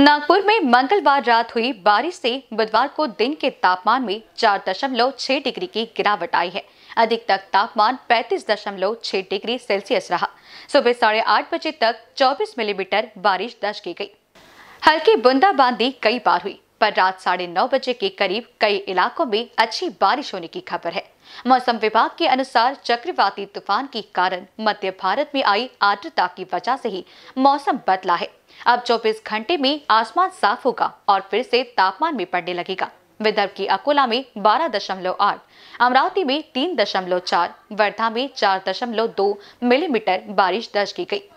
नागपुर में मंगलवार रात हुई बारिश से बुधवार को दिन के तापमान में चार दशमलव छह डिग्री की गिरावट आई है अधिकतम तापमान पैंतीस दशमलव छह डिग्री सेल्सियस रहा सुबह साढ़े आठ बजे तक चौबीस मिलीमीटर बारिश दर्ज की गई हल्की बूंदाबांदी कई बार हुई पर रात साढ़े नौ बजे के करीब कई इलाकों में अच्छी बारिश होने की खबर है मौसम विभाग के अनुसार चक्रवाती तूफान के कारण मध्य भारत में आई आर्द्रता की वजह से ही मौसम बदला है अब 24 घंटे में आसमान साफ होगा और फिर से तापमान में पड़ने लगेगा विदर्भ की अकोला में बारह दशमलव आठ अमरावती में तीन दशमलव चार वर्धा में चार दशमलव दो मिलीमीटर बारिश दर्ज की गई